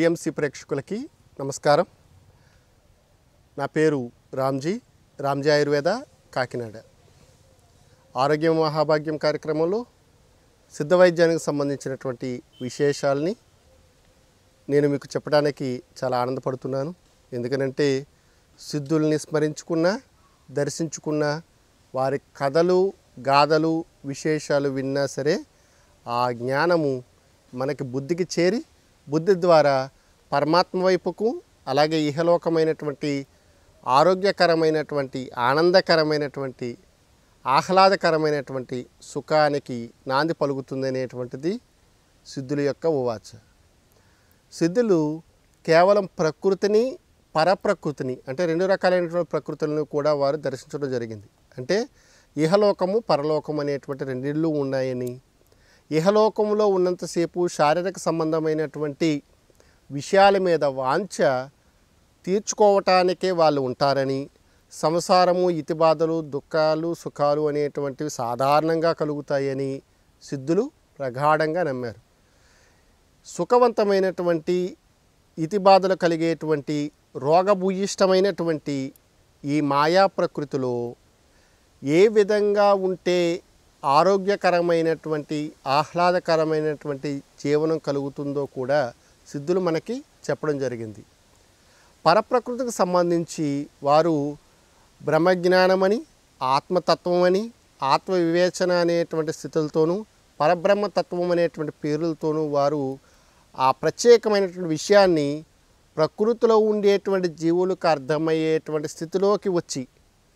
TMC ప్రేక్షకులకి నమస్కారం నా పేరు రామ్జీ రామ్జీ ఆయుర్వేద కాకినాడ ఆరోగ్యం మహాభాగ్యం కార్యక్రమంలో సిద్ధ వైద్యానికి సంబంధించినటువంటి విశేషాలని నేను మీకు చెప్పడానికి చాలా ఆనందపడుతున్నాను ఎందుకనంటే సిద్ధుల్ని స్మరించుకున్న దర్శించుకున్న వారి కథలు గాథలు విశేషాలు విన్నా సరే ఆ జ్ఞానము మనకి బుద్ధికి చేరి బుద్ధి ద్వారా పరమాత్మ వైపుకు అలాగే ఇహలోకమైనటువంటి ఆరోగ్యకరమైనటువంటి ఆనందకరమైనటువంటి ఆహ్లాదకరమైనటువంటి సుఖానికి నాంది అనేటువంటిది సిద్ధుల యొక్క ఉవాచ సిద్ధులు కేవలం ప్రకృతిని పరప్రకృతిని అంటే రెండు రకాలైనటువంటి ప్రకృతులను కూడా వారు దర్శించడం జరిగింది అంటే ఇహలోకము పరలోకం అనేటువంటి రెండిళ్ళు ఉన్నాయని ఇహలోకంలో ఉన్నంతసేపు శారీరక సంబంధమైనటువంటి విషయాల మీద వాంఛ తీర్చుకోవటానికే వాళ్ళు ఉంటారని సంసారము ఇతిబాధలు దుఃఖాలు సుఖాలు అనేటువంటివి సాధారణంగా కలుగుతాయని సిద్ధులు ప్రగాఢంగా నమ్మారు సుఖవంతమైనటువంటి ఇతిబాధలు కలిగేటువంటి రోగభూయిష్టమైనటువంటి ఈ మాయా ప్రకృతిలో ఏ విధంగా ఉంటే ఆరోగ్యకరమైనటువంటి ఆహ్లాదకరమైనటువంటి జీవనం కలుగుతుందో కూడా సిద్ధులు మనకి చెప్పడం జరిగింది పరప్రకృతికి సంబంధించి వారు బ్రహ్మజ్ఞానమని ఆత్మతత్వమని ఆత్మ వివేచన అనేటువంటి స్థితులతోనూ పరబ్రహ్మతత్వం అనేటువంటి పేర్లతోనూ వారు ఆ ప్రత్యేకమైనటువంటి విషయాన్ని ప్రకృతిలో ఉండేటువంటి జీవులకు అర్థమయ్యేటువంటి స్థితిలోకి వచ్చి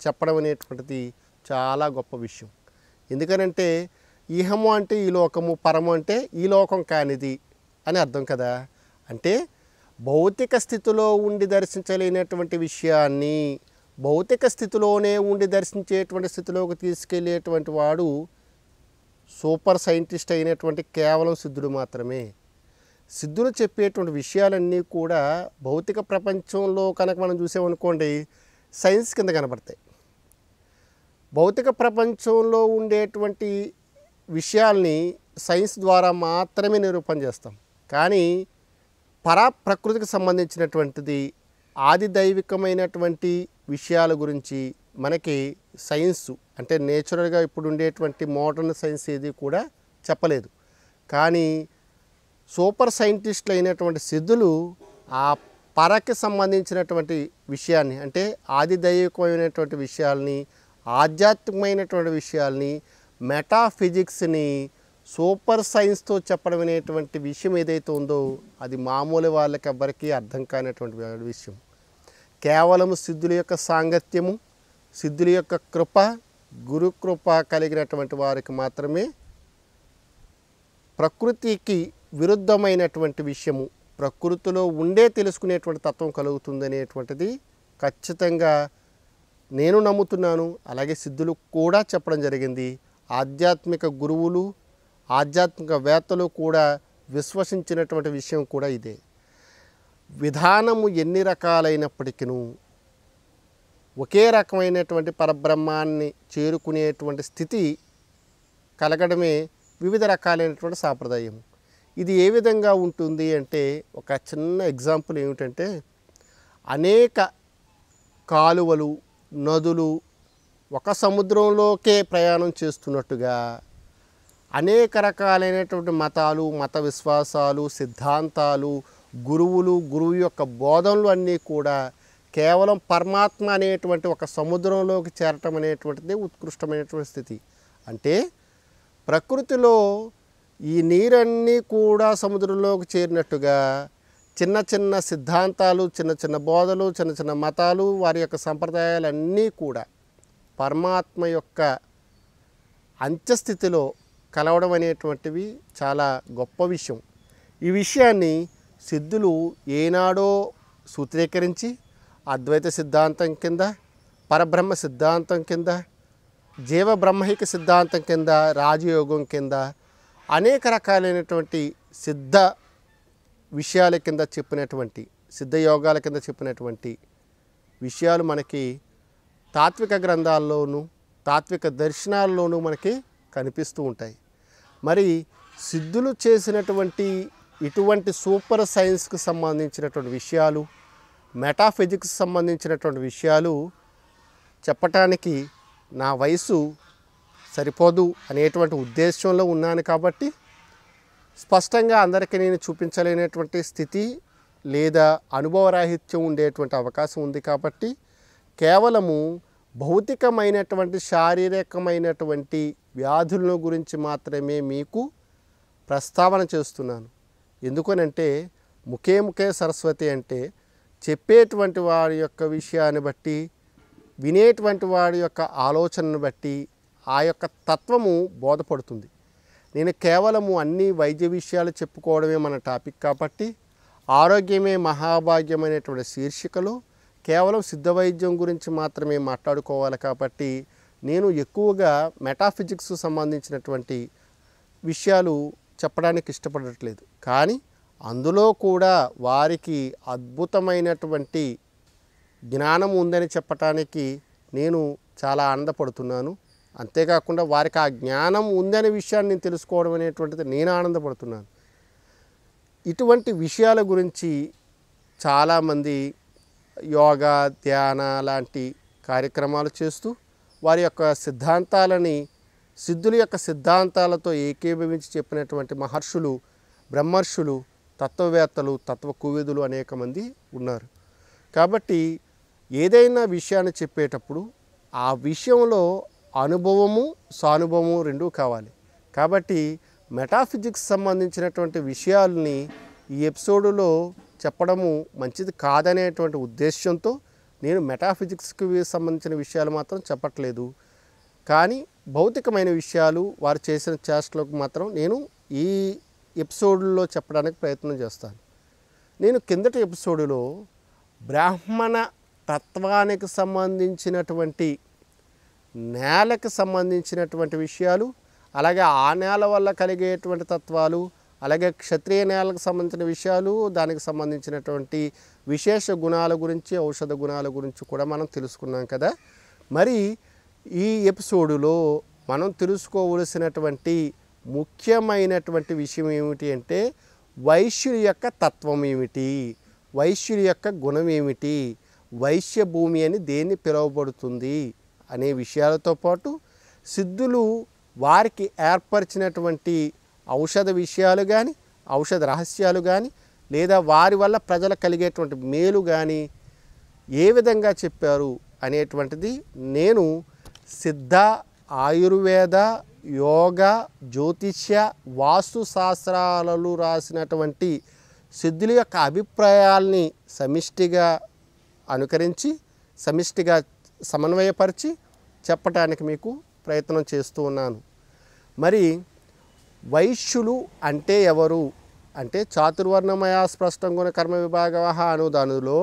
చెప్పడం అనేటువంటిది చాలా గొప్ప విషయం ఎందుకనంటే ఇహము అంటే ఈ లోకము పరము అంటే ఈ లోకం కానిది అని అర్థం కదా అంటే భౌతిక స్థితిలో ఉండి దర్శించలేనటువంటి విషయాన్ని భౌతిక స్థితిలోనే ఉండి దర్శించేటువంటి స్థితిలోకి తీసుకెళ్ళేటువంటి వాడు సూపర్ సైంటిస్ట్ అయినటువంటి కేవలం సిద్ధుడు మాత్రమే సిద్ధులు చెప్పేటువంటి విషయాలన్నీ కూడా భౌతిక ప్రపంచంలో కనుక మనం చూసామనుకోండి సైన్స్ కింద కనబడతాయి భౌతిక ప్రపంచంలో ఉండేటువంటి విషయాల్ని సైన్స్ ద్వారా మాత్రమే నిరూపణ చేస్తాం కానీ పరా ప్రకృతికి సంబంధించినటువంటిది ఆది దైవికమైనటువంటి విషయాల గురించి మనకి సైన్స్ అంటే నేచురల్గా ఇప్పుడు ఉండేటువంటి మోడర్న్ సైన్స్ ఏది కూడా చెప్పలేదు కానీ సూపర్ సైంటిస్టులు అయినటువంటి సిద్ధులు ఆ పరకి సంబంధించినటువంటి విషయాన్ని అంటే ఆది దైవికమైనటువంటి విషయాల్ని ఆధ్యాత్మికమైనటువంటి విషయాల్ని మెటాఫిజిక్స్ని సూపర్ సైన్స్తో చెప్పడం అనేటువంటి విషయం ఏదైతే ఉందో అది మామూలు వాళ్ళకి ఎవ్వరికీ అర్థం కానటువంటి విషయం కేవలం సిద్ధుల యొక్క సాంగత్యము సిద్ధుల యొక్క కృప గురుకృప కలిగినటువంటి వారికి మాత్రమే ప్రకృతికి విరుద్ధమైనటువంటి విషయము ప్రకృతిలో ఉండే తెలుసుకునేటువంటి తత్వం కలుగుతుందనేటువంటిది ఖచ్చితంగా నేను నమ్ముతున్నాను అలాగే సిద్ధులు కూడా చెప్పడం జరిగింది ఆధ్యాత్మిక గురువులు ఆధ్యాత్మిక వేత్తలు కూడా విశ్వసించినటువంటి విషయం కూడా ఇదే విధానము ఎన్ని రకాలైనప్పటికీ ఒకే రకమైనటువంటి పరబ్రహ్మాన్ని చేరుకునేటువంటి స్థితి కలగడమే వివిధ రకాలైనటువంటి సాంప్రదాయం ఇది ఏ విధంగా ఉంటుంది అంటే ఒక చిన్న ఎగ్జాంపుల్ ఏమిటంటే అనేక కాలువలు నదులు ఒక సముద్రంలోకే ప్రయాణం చేస్తున్నట్టుగా అనేక రకాలైనటువంటి మతాలు మత విశ్వాసాలు సిద్ధాంతాలు గురువులు గురువు యొక్క బోధనలు అన్నీ కూడా కేవలం పరమాత్మ అనేటువంటి ఒక సముద్రంలోకి చేరటం అనేటువంటిది ఉత్కృష్టమైనటువంటి స్థితి అంటే ప్రకృతిలో ఈ నీరన్నీ కూడా సముద్రంలోకి చేరినట్టుగా చిన్న చిన్న సిద్ధాంతాలు చిన్న చిన్న బోధలు చిన్న చిన్న మతాలు వారి యొక్క సంప్రదాయాలన్నీ కూడా పరమాత్మ యొక్క అంత్యస్థితిలో కలవడం అనేటువంటివి చాలా గొప్ప విషయం ఈ విషయాన్ని సిద్ధులు ఏనాడో సూత్రీకరించి అద్వైత సిద్ధాంతం కింద పరబ్రహ్మ సిద్ధాంతం కింద జీవ బ్రహ్మైక సిద్ధాంతం కింద రాజయోగం కింద అనేక రకాలైనటువంటి సిద్ధ విషయాల కింద చెప్పినటువంటి సిద్ధయోగాల కింద చెప్పినటువంటి విషయాలు మనకి తాత్విక గ్రంథాల్లోనూ తాత్విక దర్శనాల్లోనూ మనకి కనిపిస్తూ ఉంటాయి మరి సిద్ధులు చేసినటువంటి ఇటువంటి సూపర్ సైన్స్కి సంబంధించినటువంటి విషయాలు మెటాఫిజిక్స్ సంబంధించినటువంటి విషయాలు చెప్పటానికి నా వయసు సరిపోదు అనేటువంటి ఉద్దేశంలో ఉన్నాను కాబట్టి స్పష్టంగా అందరికీ నేను చూపించలేనటువంటి స్థితి లేదా అనుభవరాహిత్యం ఉండేటువంటి అవకాశం ఉంది కాబట్టి కేవలము భౌతికమైనటువంటి శారీరకమైనటువంటి వ్యాధులను గురించి మాత్రమే మీకు ప్రస్తావన చేస్తున్నాను ఎందుకనంటే ముఖే ముఖే సరస్వతి అంటే చెప్పేటువంటి వాడి యొక్క విషయాన్ని బట్టి వినేటువంటి వాడి యొక్క ఆలోచనను బట్టి ఆ యొక్క తత్వము బోధపడుతుంది నేను కేవలము అన్ని వైద్య విషయాలు చెప్పుకోవడమే మన టాపిక్ కాబట్టి ఆరోగ్యమే మహాభాగ్యం అనేటువంటి శీర్షికలో కేవలం సిద్ధ వైద్యం గురించి మాత్రమే మాట్లాడుకోవాలి కాబట్టి నేను ఎక్కువగా మెటాఫిజిక్స్ సంబంధించినటువంటి విషయాలు చెప్పడానికి ఇష్టపడట్లేదు కానీ అందులో కూడా వారికి అద్భుతమైనటువంటి జ్ఞానం ఉందని చెప్పటానికి నేను చాలా ఆనందపడుతున్నాను అంతేకాకుండా వారికి ఆ జ్ఞానం ఉందనే విషయాన్ని నేను తెలుసుకోవడం అనేటువంటిది నేను ఆనందపడుతున్నాను ఇటువంటి విషయాల గురించి చాలామంది యోగా ధ్యాన లాంటి కార్యక్రమాలు చేస్తూ వారి యొక్క సిద్ధాంతాలని సిద్ధుల యొక్క సిద్ధాంతాలతో ఏకీభవించి చెప్పినటువంటి మహర్షులు బ్రహ్మర్షులు తత్వవేత్తలు తత్వకువేదులు అనేక మంది ఉన్నారు కాబట్టి ఏదైనా విషయాన్ని చెప్పేటప్పుడు ఆ విషయంలో అనుభవము సానుభవము రెండూ కావాలి కాబట్టి మెటాఫిజిక్స్ సంబంధించినటువంటి విషయాల్ని ఈ ఎపిసోడులో చెప్పడము మంచిది కాదనేటువంటి ఉద్దేశ్యంతో నేను మెటాఫిజిక్స్కి సంబంధించిన విషయాలు మాత్రం చెప్పట్లేదు కానీ భౌతికమైన విషయాలు వారు చేసిన చేష్టలకు మాత్రం నేను ఈ ఎపిసోడ్లో చెప్పడానికి ప్రయత్నం చేస్తాను నేను కిందటి ఎపిసోడ్లో బ్రాహ్మణ తత్వానికి సంబంధించినటువంటి నేలకు సంబంధించినటువంటి విషయాలు అలాగే ఆ నేల వల్ల కలిగేటువంటి తత్వాలు అలాగే క్షత్రియ నేలకు సంబంధించిన విషయాలు దానికి సంబంధించినటువంటి విశేష గుణాల గురించి ఔషధ గుణాల గురించి కూడా మనం తెలుసుకున్నాం కదా మరి ఈ ఎపిసోడులో మనం తెలుసుకోవలసినటువంటి ముఖ్యమైనటువంటి విషయం ఏమిటి అంటే వైశ్యుడి యొక్క తత్వం ఏమిటి వైశ్యుడి యొక్క గుణం ఏమిటి వైశ్య భూమి అని దేన్ని పిలువబడుతుంది అనే విషయాలతో పాటు సిద్ధులు వారికి ఏర్పరిచినటువంటి ఔషధ విషయాలు కానీ ఔషధ రహస్యాలు కానీ లేదా వారి వల్ల ప్రజలకు కలిగేటువంటి మేలు కానీ ఏ విధంగా చెప్పారు అనేటువంటిది నేను సిద్ధ ఆయుర్వేద యోగ జ్యోతిష్య వాస్తు శాస్త్రాలలు రాసినటువంటి సిద్ధుల యొక్క అభిప్రాయాల్ని సమిష్టిగా అనుకరించి సమిష్టిగా సమన్వయపరిచి చెప్పటానికి మీకు ప్రయత్నం చేస్తూ ఉన్నాను మరి వైశ్యులు అంటే ఎవరు అంటే చాతుర్వర్ణమయ స్పష్టంగా కర్మ విభాగ అనుదానులో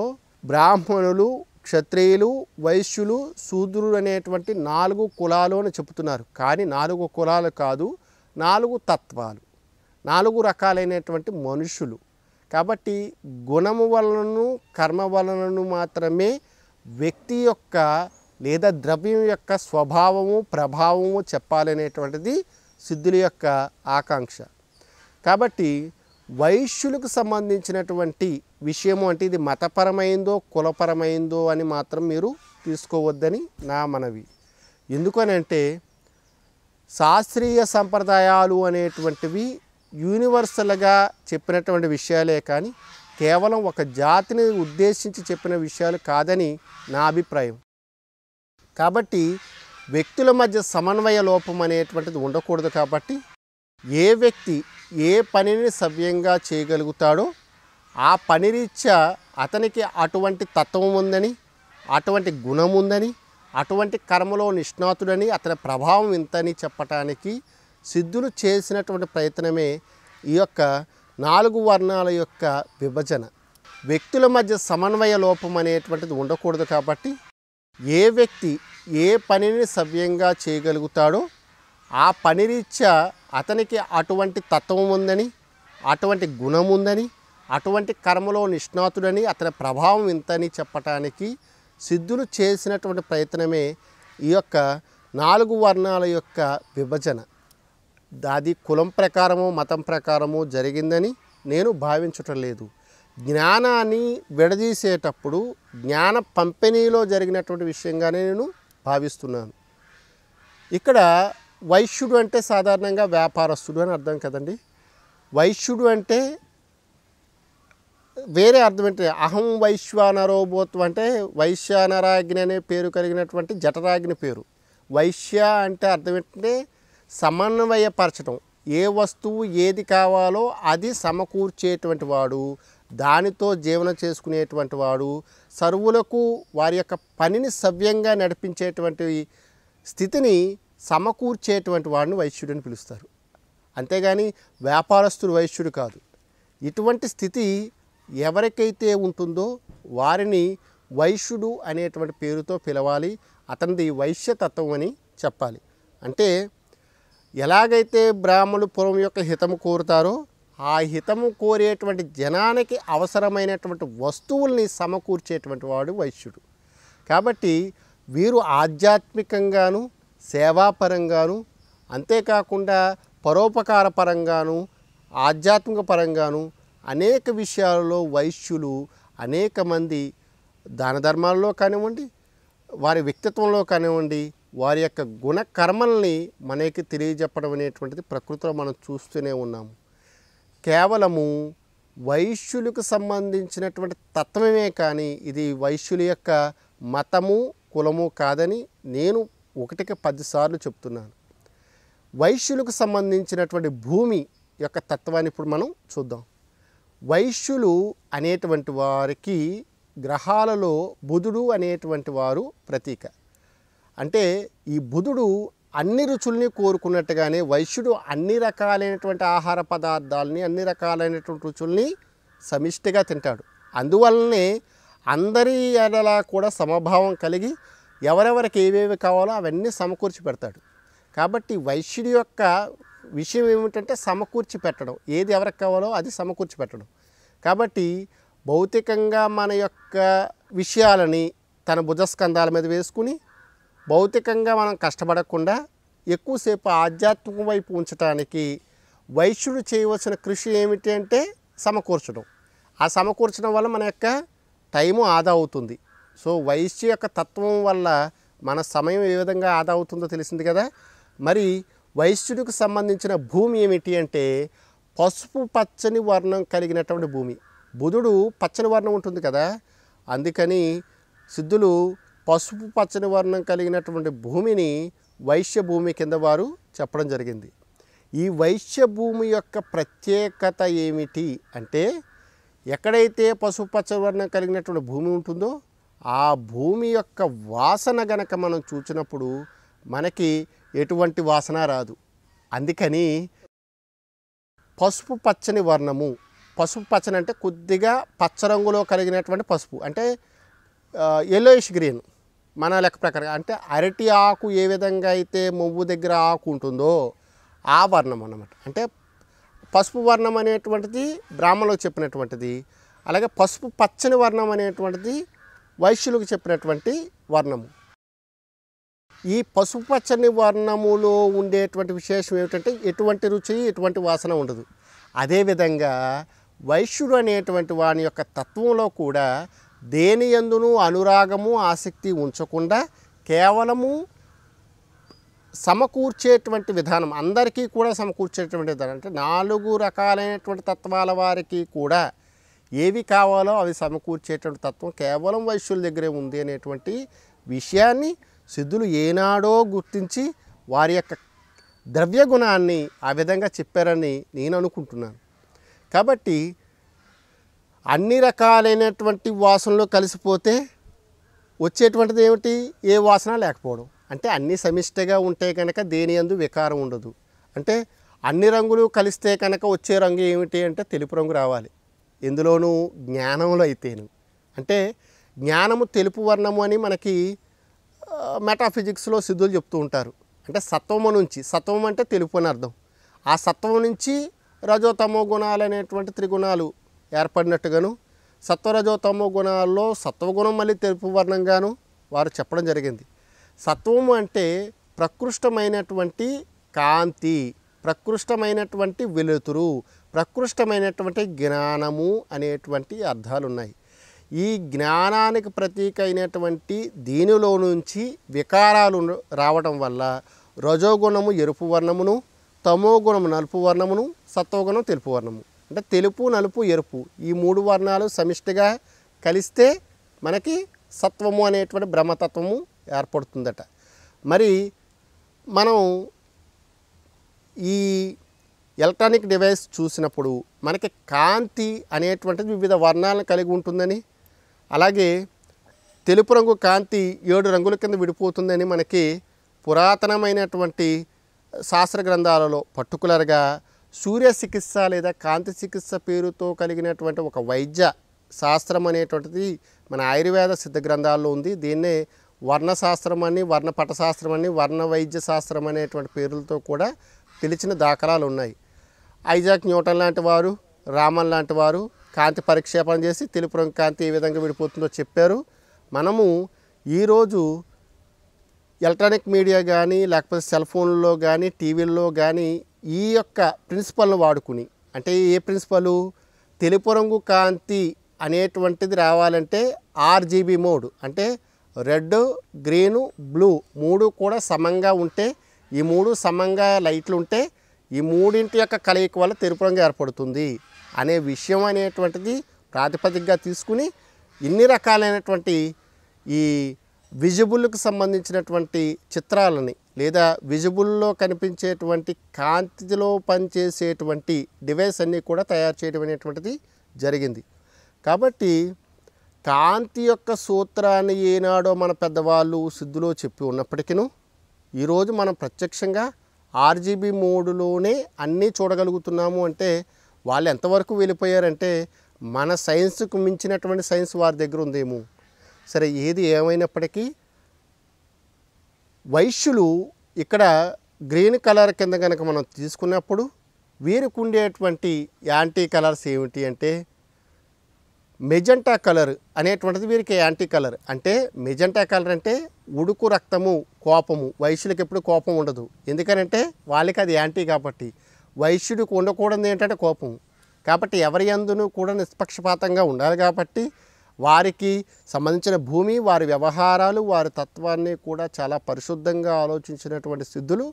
బ్రాహ్మణులు క్షత్రియులు వైశ్యులు శూద్రులు అనేటువంటి నాలుగు కులాలు అని చెబుతున్నారు కానీ నాలుగు కులాలు కాదు నాలుగు తత్వాలు నాలుగు రకాలైనటువంటి మనుషులు కాబట్టి గుణము వలనను కర్మ వలనను మాత్రమే వ్యక్తి యొక్క లేదా ద్రవ్యం యొక్క స్వభావము ప్రభావము చెప్పాలనేటువంటిది సిద్ధుల యొక్క ఆకాంక్ష కాబట్టి వైశ్యులకు సంబంధించినటువంటి విషయము అంటే ఇది మతపరమైందో కులపరమైందో అని మాత్రం మీరు తీసుకోవద్దని నా మనవి ఎందుకనంటే శాస్త్రీయ సంప్రదాయాలు అనేటువంటివి యూనివర్సల్గా చెప్పినటువంటి విషయాలే కానీ కేవలం ఒక జాతిని ఉద్దేశించి చెప్పిన విషయాలు కాదని నా అభిప్రాయం కాబట్టి వ్యక్తుల మధ్య సమన్వయ లోపం అనేటువంటిది ఉండకూడదు కాబట్టి ఏ వ్యక్తి ఏ పనిని సవ్యంగా చేయగలుగుతాడో ఆ పని రీత్యా అతనికి అటువంటి తత్వం ఉందని అటువంటి గుణం ఉందని అటువంటి కర్మలో నిష్ణాతుడని అతని ప్రభావం ఇంతని చెప్పటానికి సిద్ధులు చేసినటువంటి ప్రయత్నమే ఈ యొక్క నాలుగు వర్ణాల యొక్క విభజన వ్యక్తుల మధ్య సమన్వయ లోపం అనేటువంటిది ఉండకూడదు కాబట్టి ఏ వ్యక్తి ఏ పనిని సవ్యంగా చేయగలుగుతాడో ఆ పని రీత్యా అతనికి అటువంటి తత్వం ఉందని అటువంటి గుణం ఉందని అటువంటి కర్మలో నిష్ణాతుడని అతని ప్రభావం ఇంతని చెప్పటానికి సిద్ధులు చేసినటువంటి ప్రయత్నమే ఈ యొక్క నాలుగు వర్ణాల యొక్క విభజన అది కులం ప్రకారము మతం ప్రకారము జరిగిందని నేను భావించటం లేదు జ్ఞానాన్ని విడదీసేటప్పుడు జ్ఞాన పంపిణీలో జరిగినటువంటి విషయంగానే నేను భావిస్తున్నాను ఇక్కడ వైశ్యుడు అంటే సాధారణంగా వ్యాపారస్తుడు అని అర్థం కదండి వైశ్యుడు అంటే వేరే అర్థం ఏంటి అహం వైశ్వానరోభూత్వం అంటే వైశ్యానరాజ్ఞి అనే పేరు కలిగినటువంటి జఠరాజ్ఞి పేరు వైశ్య అంటే అర్థం ఏంటంటే సమన్వయపరచడం ఏ వస్తువు ఏది కావాలో అది సమకూర్చేటువంటి వాడు దానితో జీవనం చేసుకునేటువంటి వాడు సర్వులకు వారి యొక్క పనిని సవ్యంగా నడిపించేటువంటి స్థితిని సమకూర్చేటువంటి వాడిని వైశ్యుడని పిలుస్తారు అంతేగాని వ్యాపారస్తుడు వైశ్యుడు కాదు ఇటువంటి స్థితి ఎవరికైతే ఉంటుందో వారిని వైశ్యుడు అనేటువంటి పేరుతో పిలవాలి అతనిది వైశ్యతత్వం అని చెప్పాలి అంటే ఎలాగైతే బ్రాహ్మణులు పూర్వం యొక్క హితము కోరుతారో ఆ హితము కోరేటువంటి జనానికి అవసరమైనటువంటి వస్తువుల్ని సమకూర్చేటువంటి వాడు వైశ్యుడు కాబట్టి వీరు ఆధ్యాత్మికంగాను సేవాపరంగాను అంతేకాకుండా పరోపకార పరంగాను ఆధ్యాత్మిక పరంగాను అనేక విషయాలలో వైశ్యులు అనేక మంది దాన ధర్మాల్లో కానివ్వండి వారి వ్యక్తిత్వంలో కానివ్వండి వారి యొక్క గుణకర్మల్ని మనకి తెలియజెప్పడం అనేటువంటిది ప్రకృతిలో మనం చూస్తూనే ఉన్నాము కేవలము వైశ్యులకు సంబంధించినటువంటి తత్వమే కానీ ఇది వైశ్యుల యొక్క మతము కులము కాదని నేను ఒకటికి పదిసార్లు చెప్తున్నాను వైశ్యులకు సంబంధించినటువంటి భూమి యొక్క తత్వాన్ని ఇప్పుడు మనం చూద్దాం వైశ్యులు అనేటువంటి వారికి గ్రహాలలో బుధుడు అనేటువంటి వారు ప్రతీక అంటే ఈ బుధుడు అన్ని రుచుల్ని కోరుకున్నట్టుగానే వైశ్యుడు అన్ని రకాలైనటువంటి ఆహార పదార్థాలని అన్ని రకాలైనటువంటి రుచుల్ని సమిష్టిగా తింటాడు అందువల్లనే అందరి ఎడలా కూడా సమభావం కలిగి ఎవరెవరికి ఏవేవి కావాలో అవన్నీ సమకూర్చి పెడతాడు కాబట్టి వైశ్యుడి యొక్క విషయం ఏమిటంటే సమకూర్చి పెట్టడం ఏది ఎవరికి కావాలో అది సమకూర్చి పెట్టడం కాబట్టి భౌతికంగా మన యొక్క విషయాలని తన భుజస్కంధాల మీద వేసుకుని భౌతికంగా మనం కష్టపడకుండా ఎక్కువసేపు ఆధ్యాత్మికం వైపు ఉంచడానికి వైశ్యుడు చేయవలసిన కృషి ఏమిటి అంటే సమకూర్చడం ఆ సమకూర్చడం వల్ల మన యొక్క టైము ఆదా అవుతుంది సో వైశ్య యొక్క తత్వం వల్ల మన సమయం ఏ విధంగా ఆదా అవుతుందో తెలిసింది కదా మరి వైశ్యుడికి సంబంధించిన భూమి ఏమిటి అంటే పసుపు పచ్చని వర్ణం కలిగినటువంటి భూమి బుధుడు పచ్చని వర్ణం ఉంటుంది కదా అందుకని సిద్ధులు పసుపు పచ్చని వర్ణం కలిగినటువంటి భూమిని వైశ్య భూమి కింద వారు చెప్పడం జరిగింది ఈ వైశ్య భూమి యొక్క ప్రత్యేకత ఏమిటి అంటే ఎక్కడైతే పసుపు పచ్చని వర్ణం కలిగినటువంటి భూమి ఉంటుందో ఆ భూమి యొక్క వాసన గనక మనం చూచినప్పుడు మనకి ఎటువంటి వాసన రాదు అందుకని పసుపు పచ్చని వర్ణము పసుపు పచ్చని అంటే కొద్దిగా పచ్చ రంగులో కలిగినటువంటి పసుపు అంటే ఎల్లోయిష్ గ్రీన్ మన లెక్క ప్రకారం అంటే అరటి ఆకు ఏ విధంగా అయితే మొవ్వు దగ్గర ఆకు ఉంటుందో ఆ వర్ణం అన్నమాట అంటే పసుపు వర్ణం అనేటువంటిది బ్రాహ్మణులకు చెప్పినటువంటిది అలాగే పసుపు పచ్చని వర్ణం అనేటువంటిది వైశ్యులకు చెప్పినటువంటి వర్ణము ఈ పసుపు పచ్చని వర్ణములో ఉండేటువంటి విశేషం ఏమిటంటే ఎటువంటి రుచి ఎటువంటి వాసన ఉండదు అదేవిధంగా వైశ్యుడు అనేటువంటి వాని యొక్క తత్వంలో కూడా దేని ఎందును అనురాగము ఆసక్తి ఉంచకుండా కేవలము సమకూర్చేటువంటి విధానం అందరికీ కూడా సమకూర్చేటువంటి విధానం అంటే నాలుగు రకాలైనటువంటి తత్వాల వారికి కూడా ఏవి కావాలో అవి సమకూర్చేటువంటి తత్వం కేవలం వైశ్యుల దగ్గరే ఉంది అనేటువంటి విషయాన్ని సిద్ధులు ఏనాడో గుర్తించి వారి యొక్క ద్రవ్య గుణాన్ని ఆ విధంగా చెప్పారని నేను అనుకుంటున్నాను కాబట్టి అన్ని రకాలైనటువంటి వాసనలు కలిసిపోతే వచ్చేటువంటిది ఏమిటి ఏ వాసన లేకపోవడం అంటే అన్ని సమిష్టిగా ఉంటే కనుక దేని అందు వికారం ఉండదు అంటే అన్ని రంగులు కలిస్తే కనుక వచ్చే రంగు ఏమిటి అంటే తెలుపు రంగు రావాలి ఇందులోనూ జ్ఞానములు అయితేను అంటే జ్ఞానము తెలుపు వర్ణము అని మనకి మెటాఫిజిక్స్లో సిద్ధులు చెప్తూ ఉంటారు అంటే సత్వము నుంచి సత్వం అంటే తెలుపు అని అర్థం ఆ సత్వం నుంచి రజోతమో గుణాలు అనేటువంటి త్రిగుణాలు ఏర్పడినట్టుగాను సత్వరజో తమో గుణాల్లో సత్వగుణం మళ్ళీ తెలుపు వర్ణంగాను వారు చెప్పడం జరిగింది సత్వం అంటే ప్రకృష్టమైనటువంటి కాంతి ప్రకృష్టమైనటువంటి వెలుతురు ప్రకృష్టమైనటువంటి జ్ఞానము అనేటువంటి అర్థాలు ఉన్నాయి ఈ జ్ఞానానికి ప్రతీక అయినటువంటి దీనిలో నుంచి వికారాలు రావడం వల్ల రజోగుణము ఎరుపు వర్ణమును తమోగుణము నలుపు వర్ణమును సత్వగుణం తెలుపు వర్ణము అంటే తెలుపు నలుపు ఎరుపు ఈ మూడు వర్ణాలు సమిష్టిగా కలిస్తే మనకి సత్వము అనేటువంటి బ్రహ్మతత్వము ఏర్పడుతుందట మరి మనం ఈ ఎలక్ట్రానిక్ డివైస్ చూసినప్పుడు మనకి కాంతి అనేటువంటిది వివిధ వర్ణాలను కలిగి ఉంటుందని అలాగే తెలుపు రంగు కాంతి ఏడు రంగుల కింద విడిపోతుందని మనకి పురాతనమైనటువంటి శాస్త్ర గ్రంథాలలో పర్టికులర్గా సూర్య చికిత్స లేదా కాంతి చికిత్స పేరుతో కలిగినటువంటి ఒక వైద్య శాస్త్రం అనేటువంటిది మన ఆయుర్వేద సిద్ధ గ్రంథాల్లో ఉంది దీన్నే వర్ణశాస్త్రం అని వర్ణ శాస్త్రం అని వర్ణ వైద్య శాస్త్రం అనేటువంటి పేర్లతో కూడా పిలిచిన దాఖలాలు ఉన్నాయి ఐజాక్ న్యూటన్ లాంటి వారు రామన్ లాంటి వారు కాంతి పరిక్షేపణ చేసి తెలుపు రంగు కాంతి ఏ విధంగా విడిపోతుందో చెప్పారు మనము ఈరోజు ఎలక్ట్రానిక్ మీడియా కానీ లేకపోతే సెల్ ఫోన్లో కానీ టీవీల్లో కానీ ఈ యొక్క ప్రిన్సిపల్ను వాడుకుని అంటే ఏ ప్రిన్సిపలు తెలుపు రంగు కాంతి అనేటువంటిది రావాలంటే ఆర్జీబీ మోడ్ అంటే రెడ్ గ్రీను బ్లూ మూడు కూడా సమంగా ఉంటే ఈ మూడు సమంగా లైట్లు ఉంటే ఈ మూడింటి యొక్క కలయిక వల్ల తెలుపు రంగు ఏర్పడుతుంది అనే విషయం అనేటువంటిది ప్రాతిపదికగా తీసుకుని ఇన్ని రకాలైనటువంటి ఈ విజిబుల్కు సంబంధించినటువంటి చిత్రాలని లేదా విజిబుల్లో కనిపించేటువంటి కాంతిలో పనిచేసేటువంటి డివైస్ అన్నీ కూడా తయారు చేయడం అనేటువంటిది జరిగింది కాబట్టి కాంతి యొక్క సూత్రాన్ని ఏనాడో మన పెద్దవాళ్ళు సిద్ధులో చెప్పి ఉన్నప్పటికీ ఈరోజు మనం ప్రత్యక్షంగా ఆర్జీబీ మోడ్లోనే అన్నీ చూడగలుగుతున్నాము అంటే వాళ్ళు ఎంతవరకు వెళ్ళిపోయారంటే మన సైన్స్కు మించినటువంటి సైన్స్ వారి దగ్గర ఉందేమో సరే ఏది ఏమైనప్పటికీ వైశ్యులు ఇక్కడ గ్రీన్ కలర్ కింద కనుక మనం తీసుకున్నప్పుడు వీరికి ఉండేటువంటి యాంటీ కలర్స్ ఏమిటి అంటే మెజెంటా కలర్ అనేటువంటిది వీరికి యాంటీ కలర్ అంటే మెజెంటా కలర్ అంటే ఉడుకు రక్తము కోపము వైశ్యులకు ఎప్పుడు కోపం ఉండదు ఎందుకనంటే వాళ్ళకి అది యాంటీ కాబట్టి వైశ్యుడికి ఉండకూడదు ఏంటంటే కోపం కాబట్టి ఎవరి అందునూ కూడా నిష్పక్షపాతంగా ఉండాలి కాబట్టి వారికి సంబంధించిన భూమి వారి వ్యవహారాలు వారి తత్వాన్ని కూడా చాలా పరిశుద్ధంగా ఆలోచించినటువంటి సిద్ధులు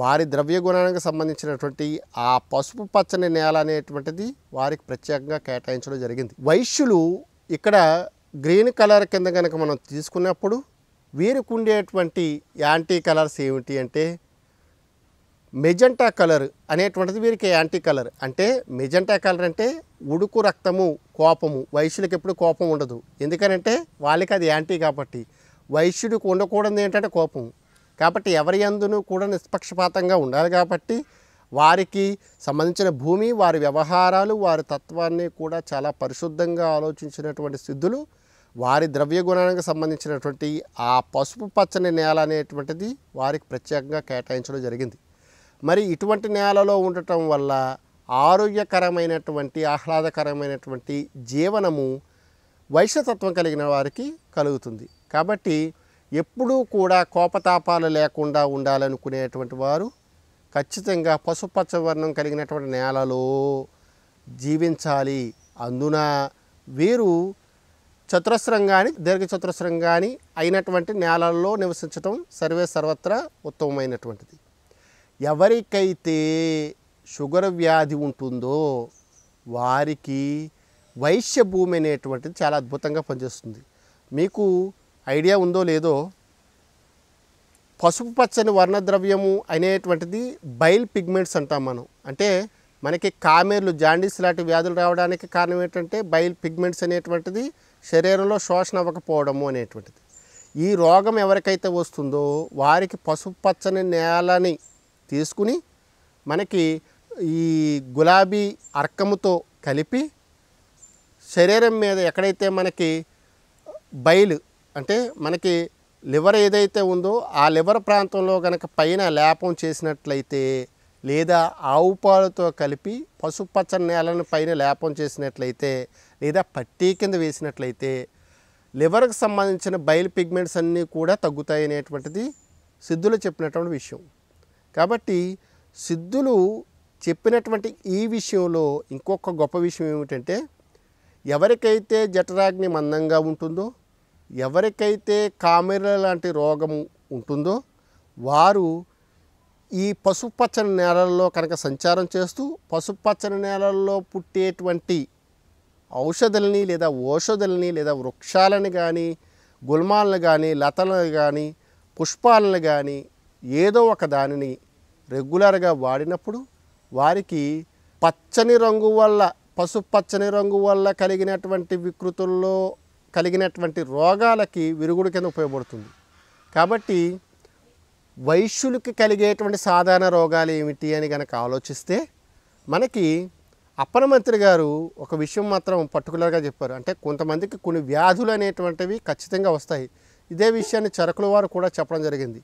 వారి ద్రవ్య గుణానికి సంబంధించినటువంటి ఆ పసుపు పచ్చని నేల అనేటువంటిది వారికి ప్రత్యేకంగా కేటాయించడం జరిగింది వైశ్యులు ఇక్కడ గ్రీన్ కలర్ కింద కనుక మనం తీసుకున్నప్పుడు వీరికి ఉండేటువంటి యాంటీ కలర్స్ ఏమిటి అంటే మెజెంటా కలర్ అనేటువంటిది వీరికి యాంటీ కలర్ అంటే మెజెంటా కలర్ అంటే ఉడుకు రక్తము కోపము వైశ్యులకు ఎప్పుడు కోపం ఉండదు ఎందుకనంటే వాళ్ళకి అది యాంటీ కాబట్టి వైశ్యుడికి ఉండకూడదు ఏంటంటే కోపం కాబట్టి ఎవరి అందును కూడా నిష్పక్షపాతంగా ఉండాలి కాబట్టి వారికి సంబంధించిన భూమి వారి వ్యవహారాలు వారి తత్వాన్ని కూడా చాలా పరిశుద్ధంగా ఆలోచించినటువంటి సిద్ధులు వారి ద్రవ్య గుణానికి సంబంధించినటువంటి ఆ పసుపు పచ్చని నేల అనేటువంటిది వారికి ప్రత్యేకంగా కేటాయించడం జరిగింది మరి ఇటువంటి నేలలో ఉండటం వల్ల ఆరోగ్యకరమైనటువంటి ఆహ్లాదకరమైనటువంటి జీవనము వైశ్యతత్వం కలిగిన వారికి కలుగుతుంది కాబట్టి ఎప్పుడూ కూడా కోపతాపాలు లేకుండా ఉండాలనుకునేటువంటి వారు ఖచ్చితంగా పశుపచ్చ వర్ణం కలిగినటువంటి నేలలో జీవించాలి అందున వీరు చతురస్రం కానీ దీర్ఘచతురస్రం కానీ అయినటువంటి నేలల్లో నివసించటం సర్వే సర్వత్రా ఉత్తమమైనటువంటిది ఎవరికైతే షుగర్ వ్యాధి ఉంటుందో వారికి వైశ్య భూమి అనేటువంటిది చాలా అద్భుతంగా పనిచేస్తుంది మీకు ఐడియా ఉందో లేదో పసుపు పచ్చని వర్ణద్రవ్యము అనేటువంటిది బైల్ పిగ్మెంట్స్ అంటాం మనం అంటే మనకి కామెర్లు జాండీస్ లాంటి వ్యాధులు రావడానికి కారణం ఏంటంటే బైల్ పిగ్మెంట్స్ అనేటువంటిది శరీరంలో శోషణ అవ్వకపోవడము అనేటువంటిది ఈ రోగం ఎవరికైతే వస్తుందో వారికి పసుపు పచ్చని నేలని తీసుకుని మనకి ఈ గులాబీ అర్కముతో కలిపి శరీరం మీద ఎక్కడైతే మనకి బయలు అంటే మనకి లివర్ ఏదైతే ఉందో ఆ లివర్ ప్రాంతంలో కనుక పైన లేపం చేసినట్లయితే లేదా ఆవు పాలతో కలిపి పసుపచ్చ నేలను పైన లేపం చేసినట్లయితే లేదా పట్టీ కింద వేసినట్లయితే లివర్కి సంబంధించిన బయలు పిగ్మెంట్స్ అన్నీ కూడా తగ్గుతాయి అనేటువంటిది సిద్ధులు చెప్పినటువంటి విషయం కాబట్టి సిద్ధులు చెప్పినటువంటి ఈ విషయంలో ఇంకొక గొప్ప విషయం ఏమిటంటే ఎవరికైతే జఠరాగ్ని మందంగా ఉంటుందో ఎవరికైతే కామెర లాంటి రోగం ఉంటుందో వారు ఈ పసుపచ్చని నేలల్లో కనుక సంచారం చేస్తూ పసుపచ్చని నేలల్లో పుట్టేటువంటి ఔషధులని లేదా ఓషధులని లేదా వృక్షాలను కానీ గుల్మాలను కానీ లతలను కానీ పుష్పాలను కానీ ఏదో ఒక దానిని రెగ్యులర్గా వాడినప్పుడు వారికి పచ్చని రంగు వల్ల పసుపు పచ్చని రంగు వల్ల కలిగినటువంటి వికృతుల్లో కలిగినటువంటి రోగాలకి విరుగుడు కింద ఉపయోగపడుతుంది కాబట్టి వైశ్యులకి కలిగేటువంటి సాధారణ రోగాలు ఏమిటి అని కనుక ఆలోచిస్తే మనకి అప్పనమంత్రి గారు ఒక విషయం మాత్రం పర్టికులర్గా చెప్పారు అంటే కొంతమందికి కొన్ని వ్యాధులు అనేటువంటివి ఖచ్చితంగా వస్తాయి ఇదే విషయాన్ని చరకుల వారు కూడా చెప్పడం జరిగింది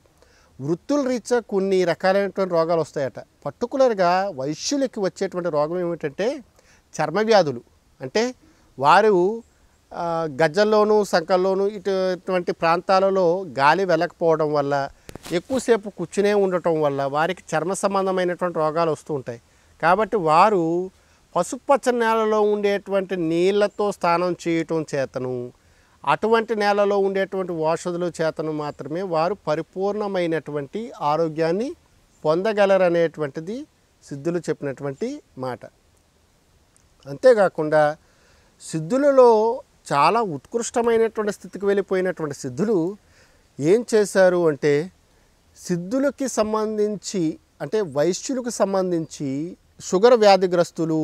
వృత్తుల రీత్యా కొన్ని రకాలైనటువంటి రోగాలు వస్తాయట పర్టికులర్గా వైశ్యులకి వచ్చేటువంటి రోగం ఏమిటంటే చర్మ వ్యాధులు అంటే వారు గజ్జల్లోనూ ఇటు ఇటువంటి ప్రాంతాలలో గాలి వెళ్ళకపోవడం వల్ల ఎక్కువసేపు కూర్చునే ఉండటం వల్ల వారికి చర్మ సంబంధమైనటువంటి రోగాలు వస్తూ ఉంటాయి కాబట్టి వారు పసుపు పచ్చ నేలలో ఉండేటువంటి నీళ్లతో స్నానం చేయటం చేతను అటువంటి నేలలో ఉండేటువంటి ఔషధుల చేతను మాత్రమే వారు పరిపూర్ణమైనటువంటి ఆరోగ్యాన్ని పొందగలరనేటువంటిది సిద్ధులు చెప్పినటువంటి మాట అంతేకాకుండా సిద్ధులలో చాలా ఉత్కృష్టమైనటువంటి స్థితికి వెళ్ళిపోయినటువంటి సిద్ధులు ఏం చేశారు అంటే సిద్ధులకి సంబంధించి అంటే వైశ్యులకు సంబంధించి షుగర్ వ్యాధిగ్రస్తులు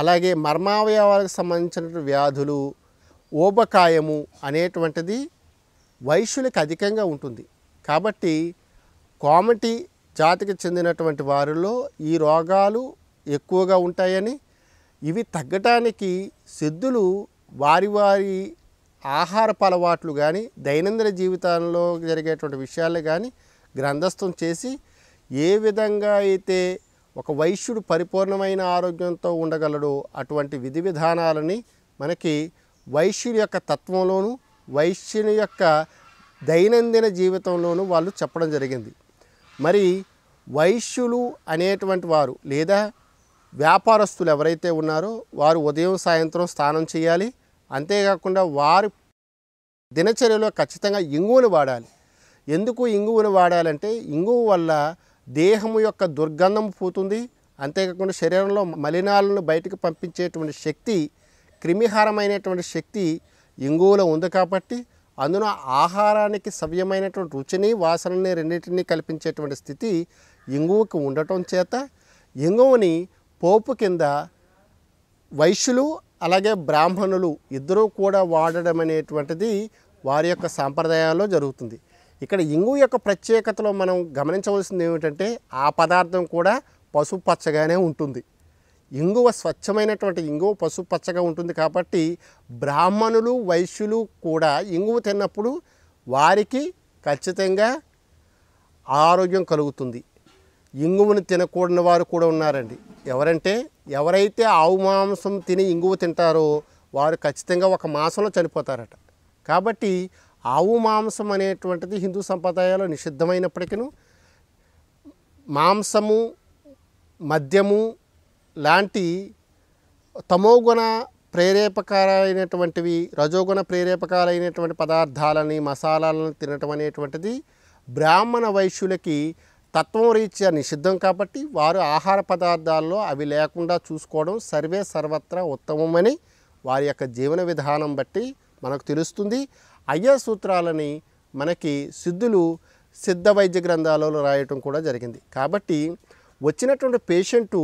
అలాగే మర్మావయవాలకు సంబంధించిన వ్యాధులు ఓబకాయము అనేటువంటిది వైశ్యులకు అధికంగా ఉంటుంది కాబట్టి కామెటీ జాతికి చెందినటువంటి వారిలో ఈ రోగాలు ఎక్కువగా ఉంటాయని ఇవి తగ్గటానికి సిద్ధులు వారి వారి ఆహారపు అలవాట్లు కానీ దైనందిన జీవితంలో జరిగేటువంటి విషయాలు కానీ గ్రంథస్థం చేసి ఏ విధంగా అయితే ఒక వైశ్యుడు పరిపూర్ణమైన ఆరోగ్యంతో ఉండగలడో అటువంటి విధి విధానాలని మనకి వైశ్యుని యొక్క తత్వంలోనూ వైశ్యుని యొక్క దైనందిన జీవితంలోనూ వాళ్ళు చెప్పడం జరిగింది మరి వైశ్యులు అనేటువంటి వారు లేదా వ్యాపారస్తులు ఎవరైతే ఉన్నారో వారు ఉదయం సాయంత్రం స్నానం చేయాలి అంతేకాకుండా వారు దినచర్యలో ఖచ్చితంగా ఇంగువను వాడాలి ఎందుకు ఇంగువను వాడాలంటే ఇంగువు వల్ల దేహము యొక్క దుర్గంధం పోతుంది అంతేకాకుండా శరీరంలో మలినాలను బయటకు పంపించేటువంటి శక్తి క్రిమిహారమైనటువంటి శక్తి ఇంగువలో ఉంది కాబట్టి అందున ఆహారానికి సవ్యమైనటువంటి రుచిని వాసనని రెండింటినీ కల్పించేటువంటి స్థితి ఇంగువకు ఉండటం చేత ఇంగువని పోపు కింద వైశ్యులు అలాగే బ్రాహ్మణులు ఇద్దరూ కూడా వాడడం అనేటువంటిది వారి యొక్క సాంప్రదాయాల్లో జరుగుతుంది ఇక్కడ ఇంగు యొక్క ప్రత్యేకతలో మనం గమనించవలసింది ఏమిటంటే ఆ పదార్థం కూడా పసుపు పచ్చగానే ఉంటుంది ఇంగువ స్వచ్ఛమైనటువంటి ఇంగువ పసుపు పచ్చగా ఉంటుంది కాబట్టి బ్రాహ్మణులు వైశ్యులు కూడా ఇంగువ తిన్నప్పుడు వారికి ఖచ్చితంగా ఆరోగ్యం కలుగుతుంది ఇంగువను తినకూడని వారు కూడా ఉన్నారండి ఎవరంటే ఎవరైతే ఆవు మాంసం తిని ఇంగువ తింటారో వారు ఖచ్చితంగా ఒక మాసంలో చనిపోతారట కాబట్టి ఆవు మాంసం అనేటువంటిది హిందూ సంప్రదాయాలు నిషిద్ధమైనప్పటికీ మాంసము మద్యము లాంటి తమోగుణ ప్రేరేపకాలైనటువంటివి రజోగుణ ప్రేరేపకాలైనటువంటి పదార్థాలని మసాలాలను తినటం అనేటువంటిది బ్రాహ్మణ వైశ్యులకి తత్వం రీత్యా నిషిద్ధం కాబట్టి వారు ఆహార పదార్థాల్లో అవి లేకుండా చూసుకోవడం సర్వే సర్వత్రా ఉత్తమమని వారి యొక్క జీవన విధానం బట్టి మనకు తెలుస్తుంది అయ్య సూత్రాలని మనకి సిద్ధులు సిద్ధ వైద్య గ్రంథాలలో రాయటం కూడా జరిగింది కాబట్టి వచ్చినటువంటి పేషెంటు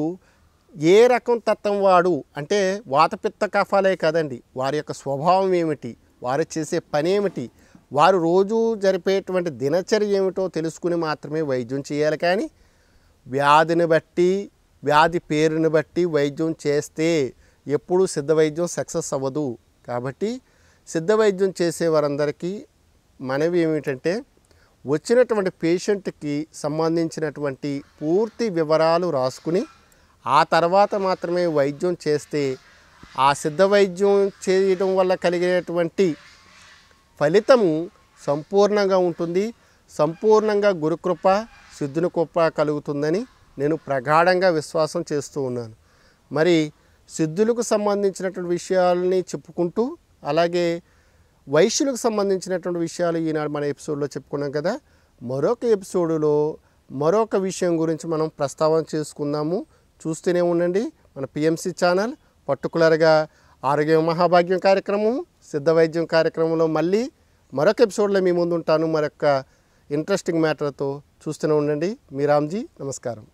ఏ రకం తత్వం వాడు అంటే వాతపిత్త కఫాలే కదండి వారి యొక్క స్వభావం ఏమిటి వారు చేసే పని ఏమిటి వారు రోజు జరిపేటువంటి దినచర్య ఏమిటో తెలుసుకుని మాత్రమే వైద్యం చేయాలి కానీ వ్యాధిని బట్టి వ్యాధి పేరుని బట్టి వైద్యం చేస్తే ఎప్పుడూ సిద్ధ వైద్యం సక్సెస్ అవ్వదు కాబట్టి సిద్ధ వైద్యం చేసే వారందరికీ మనవి ఏమిటంటే వచ్చినటువంటి పేషెంట్కి సంబంధించినటువంటి పూర్తి వివరాలు రాసుకుని ఆ తర్వాత మాత్రమే వైద్యం చేస్తే ఆ సిద్ధ వైద్యం చేయడం వల్ల కలిగేటువంటి ఫలితము సంపూర్ణంగా ఉంటుంది సంపూర్ణంగా గురుకృప సిద్ధుని కృప కలుగుతుందని నేను ప్రగాఢంగా విశ్వాసం చేస్తూ ఉన్నాను మరి సిద్ధులకు సంబంధించినటువంటి విషయాలని చెప్పుకుంటూ అలాగే వైశ్యులకు సంబంధించినటువంటి విషయాలు ఈనాడు మన ఎపిసోడ్లో చెప్పుకున్నాం కదా మరొక ఎపిసోడులో మరొక విషయం గురించి మనం ప్రస్తావన చేసుకుందాము చూస్తూనే ఉండండి మన పిఎంసి ఛానల్ పర్టికులర్గా ఆరోగ్య మహాభాగ్యం కార్యక్రమం సిద్ధ వైద్యం కార్యక్రమంలో మళ్ళీ మరొక ఎపిసోడ్లో మీ ముందు ఉంటాను మరొక ఇంట్రెస్టింగ్ మ్యాటర్తో చూస్తూనే ఉండండి మీ రామ్జీ నమస్కారం